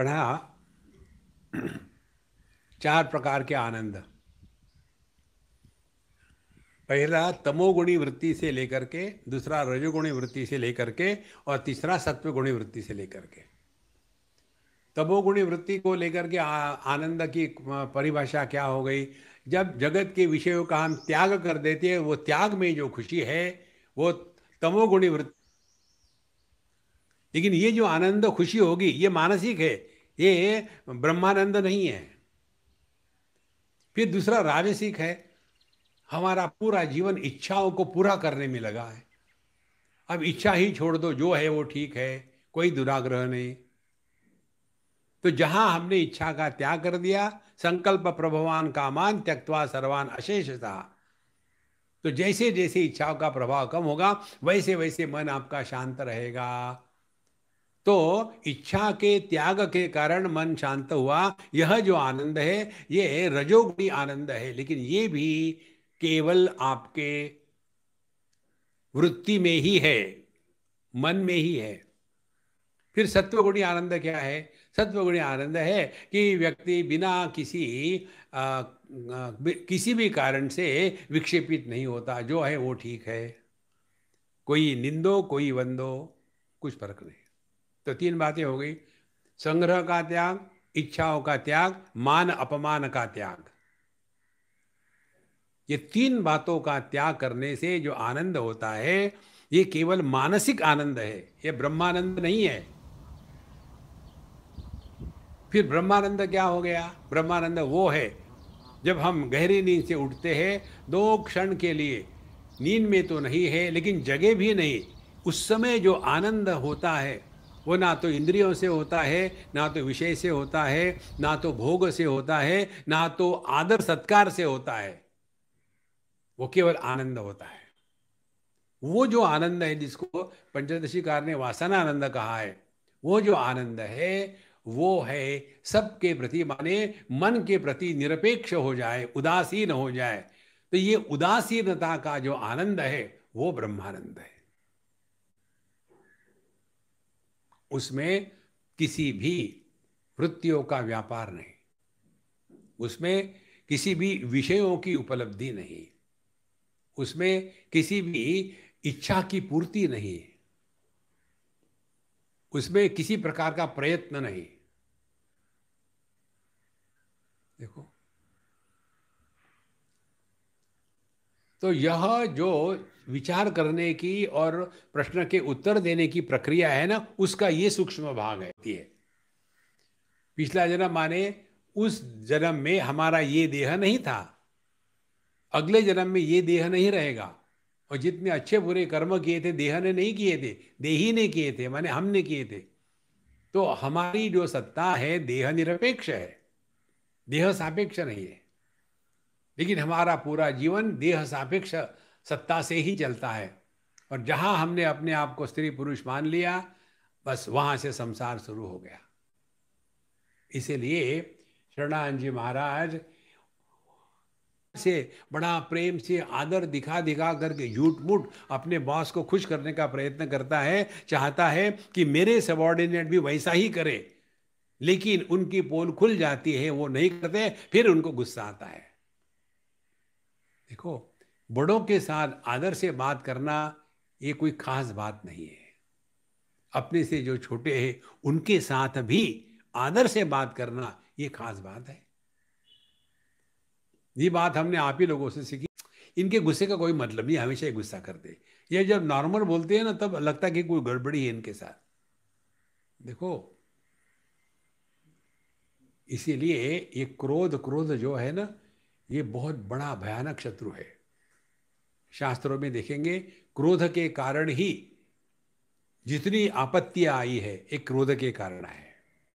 पढ़ा चार प्रकार के आनंद पहला तमोगुणी वृत्ति से लेकर के दूसरा रजोगुणी वृत्ति से लेकर के और तीसरा सत्वगुणी वृत्ति से लेकर के तमोगुणी वृत्ति को लेकर के आनंद की परिभाषा क्या हो गई जब जगत के विषयों का हम त्याग कर देते हैं वो त्याग में जो खुशी है वो तमोगुणी वृत्ति लेकिन ये जो आनंद खुशी होगी ये मानसिक है ये ब्रह्मानंद नहीं है फिर दूसरा राजसिक है हमारा पूरा जीवन इच्छाओं को पूरा करने में लगा है अब इच्छा ही छोड़ दो जो है वो ठीक है कोई दुराग्रह नहीं तो जहां हमने इच्छा का त्याग कर दिया संकल्प प्रभवान कामान त्यक्वा सर्वान अशेष था तो जैसे जैसे इच्छाओं का प्रभाव कम होगा वैसे वैसे मन आपका शांत रहेगा तो इच्छा के त्याग के कारण मन शांत हुआ यह जो आनंद है ये रजोगुणी आनंद है लेकिन ये भी केवल आपके वृत्ति में ही है मन में ही है फिर सत्वगुणी आनंद क्या है सत्वगुणी आनंद है कि व्यक्ति बिना किसी आ, आ, किसी भी कारण से विक्षेपित नहीं होता जो है वो ठीक है कोई निंदो कोई वंदो कुछ फर्क नहीं तो तीन बातें हो गई संग्रह का त्याग इच्छाओं का त्याग मान अपमान का त्याग ये तीन बातों का त्याग करने से जो आनंद होता है ये केवल मानसिक आनंद है ये ब्रह्मानंद नहीं है फिर ब्रह्मानंद क्या हो गया ब्रह्मानंद वो है जब हम गहरी नींद से उठते हैं दो क्षण के लिए नींद में तो नहीं है लेकिन जगह भी नहीं उस समय जो आनंद होता है वो ना तो इंद्रियों से होता है ना तो विषय से होता है ना तो भोग से होता है ना तो आदर सत्कार से होता है वो केवल आनंद होता है वो जो आनंद है जिसको पंचदशीकार ने वासना आनंद कहा है वो जो आनंद है वो है सबके प्रति माने मन के प्रति निरपेक्ष हो जाए उदासीन हो जाए तो ये उदासीनता का जो आनंद है वो ब्रह्मानंद है उसमें किसी भी वृत्तियों का व्यापार नहीं उसमें किसी भी विषयों की उपलब्धि नहीं उसमें किसी भी इच्छा की पूर्ति नहीं उसमें किसी प्रकार का प्रयत्न नहीं देखो तो यह जो विचार करने की और प्रश्न के उत्तर देने की प्रक्रिया है ना उसका ये सूक्ष्म भाग है पिछला जन्म माने उस जन्म में हमारा ये देह नहीं था अगले जन्म में ये देह नहीं रहेगा और जितने अच्छे बुरे कर्म किए थे देह ने नहीं किए थे देही ने किए थे माने हमने किए थे तो हमारी जो सत्ता है देह निरपेक्ष है देह सापेक्ष नहीं है लेकिन हमारा पूरा जीवन देह सापेक्ष सत्ता से ही चलता है और जहां हमने अपने आप को स्त्री पुरुष मान लिया बस वहां से संसार शुरू हो गया इसीलिए शरणानंद जी महाराज से बड़ा प्रेम से आदर दिखा दिखा करके झूठ मूट अपने बॉस को खुश करने का प्रयत्न करता है चाहता है कि मेरे सबॉर्डिनेट भी वैसा ही करे लेकिन उनकी पोल खुल जाती है वो नहीं करते फिर उनको गुस्सा आता है देखो बड़ों के साथ आदर से बात करना ये कोई खास बात नहीं है अपने से जो छोटे हैं उनके साथ भी आदर से बात करना ये खास बात है ये बात हमने आप ही लोगों से सीखी इनके गुस्से का कोई मतलब नहीं हमेशा ही गुस्सा करते ये जब नॉर्मल बोलते हैं ना तब लगता है कि कोई गड़बड़ी है इनके साथ देखो इसीलिए ये क्रोध क्रोध जो है ना ये बहुत बड़ा भयानक शत्रु है शास्त्रों में देखेंगे क्रोध के कारण ही जितनी आपत्तियां आई है एक क्रोध के कारण है